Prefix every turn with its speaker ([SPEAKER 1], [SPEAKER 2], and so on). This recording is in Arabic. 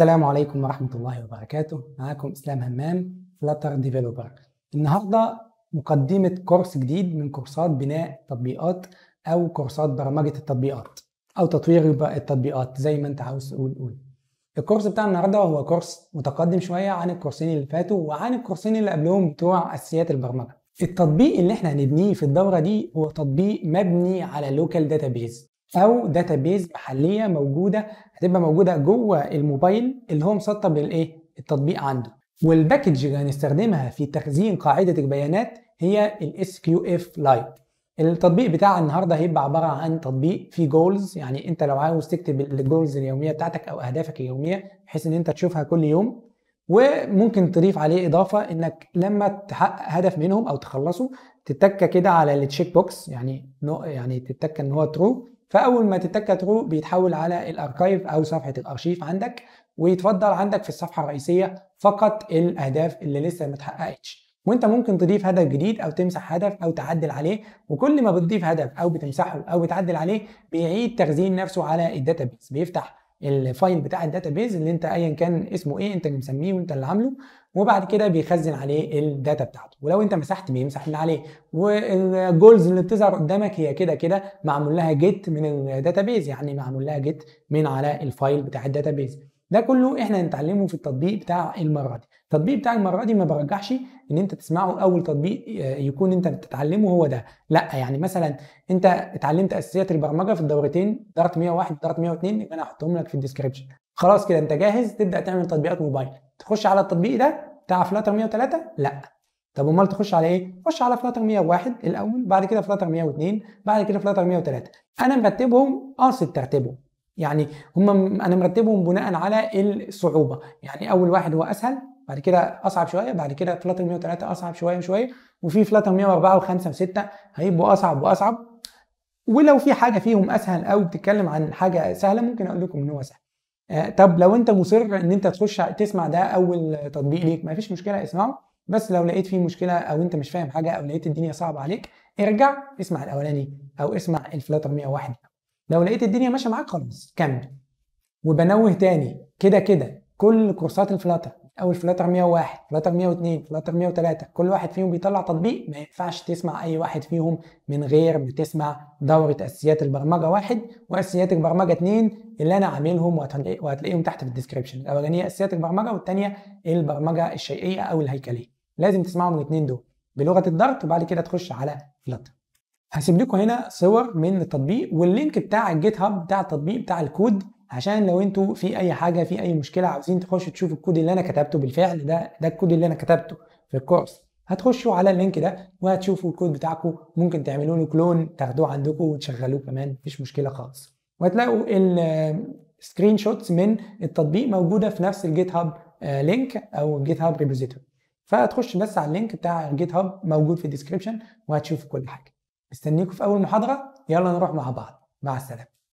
[SPEAKER 1] السلام عليكم ورحمة الله وبركاته معاكم إسلام همام فلاتر ديفيلوبر النهاردة مقدمة كورس جديد من كورسات بناء تطبيقات أو كورسات برمجة التطبيقات أو تطوير التطبيقات زي ما أنت عاوز تقول قول الكورس بتاع النهاردة هو كورس متقدم شوية عن الكورسين اللي فاتوا وعن الكورسين اللي قبلهم بتوع أساسيات البرمجة التطبيق اللي احنا هنبنيه في الدورة دي هو تطبيق مبني على لوكال داتابيز او داتابيز محليه موجوده هتبقى موجوده جوه الموبايل اللي هو مسطب الايه التطبيق عنده والباكج اللي هنستخدمها في تخزين قاعده البيانات هي الاس كيو اف لايت التطبيق بتاع النهارده هيبقى عباره عن تطبيق فيه جولز يعني انت لو عاوز تكتب الجولز اليوميه بتاعتك او اهدافك اليوميه بحيث ان انت تشوفها كل يوم وممكن تضيف عليه اضافه انك لما تحقق هدف منهم او تخلصه تتكه كده على التشيك بوكس يعني يعني تتكه ان هو ترو فاول ما تتك ترو بيتحول على الاركايف او صفحه الارشيف عندك ويتفضل عندك في الصفحه الرئيسيه فقط الاهداف اللي لسه ما اتحققتش وانت ممكن تضيف هدف جديد او تمسح هدف او تعدل عليه وكل ما بتضيف هدف او بتمسحه او بتعدل عليه بيعيد تخزين نفسه على الداتابيس بيفتح الفايل بتاع الداتابيز اللي انت ايا كان اسمه ايه انت اللي مسميه وانت اللي عامله وبعد كده بيخزن عليه الداتا بتاعته ولو انت مسحت بيمسح من عليه والجولز اللي بتظهر قدامك هي كده كده معمول لها جيت من الداتابيز يعني معمول لها جيت من على الفايل بتاع الداتابيز ده كله احنا هنتعلمه في التطبيق بتاع المره دي التطبيق بتاع المره دي ما برجحش ان انت تسمعه اول تطبيق آه، يكون انت بتتعلمه هو ده لا يعني مثلا انت اتعلمت اساسيات البرمجه في الدورتين دارت 101 دارت 102 انا هحطهم لك في الديسكربشن خلاص كده انت جاهز تبدا تعمل تطبيقات موبايل تخش على التطبيق ده بتاع فلاتر 103 لا طب امال تخش على ايه؟ خش على فلاتر 101 الاول بعد كده فلاتر 102 بعد كده فلاتر 103 انا مرتبهم قاصد آه، ترتيبهم يعني هم انا مرتبهم بناء على الصعوبه يعني اول واحد هو اسهل بعد كده اصعب شويه بعد كده فلاتر 103 اصعب شويه وشويه وفي فلاتر 104 و5 و6 هيبقوا اصعب واصعب ولو في حاجه فيهم اسهل او بتتكلم عن حاجه سهله ممكن اقول لكم ان هو سهل آه، طب لو انت مصر ان انت تخش تسمع ده اول تطبيق ليك مفيش مشكله اسمعه بس لو لقيت فيه مشكله او انت مش فاهم حاجه او لقيت الدنيا صعبه عليك ارجع اسمع الاولاني او اسمع الفلاتر 101 لو لقيت الدنيا ماشيه معاك خلاص كمل وبنوه تاني كده كده كل كورسات الفلاتر اول فلاتر 101 فلاتر 102 فلاتر 103 كل واحد فيهم بيطلع تطبيق ما ينفعش تسمع اي واحد فيهم من غير ما تسمع دوره اساسيات البرمجه واحد واساسيات البرمجه اثنين اللي انا عاملهم وهتلاقيهم تحت في الديسكربشن الاولانيه اساسيات البرمجه والثانيه البرمجه الشيئيه او الهيكليه لازم تسمعهم الاثنين دول بلغه الدارت وبعد كده تخش على فلاتر هسيب لكم هنا صور من التطبيق واللينك بتاع الجيت هاب بتاع التطبيق بتاع الكود عشان لو انتوا في اي حاجه في اي مشكله عاوزين تخشوا تشوفوا الكود اللي انا كتبته بالفعل ده ده الكود اللي انا كتبته في الكورس هتخشوا على اللينك ده وهتشوفوا الكود بتاعكم ممكن تعملوا له كلون تاخدوه عندكم وتشغلوه كمان مفيش مشكله خالص وهتلاقوا السكرين شوتس من التطبيق موجوده في نفس الجيت هاب لينك او جيت هاب ريبوزيتوري فهتخش بس على اللينك بتاع الجيت هاب موجود في الديسكربشن وهتشوف كل حاجه مستنيكم في اول محاضره يلا نروح مع بعض مع السلامه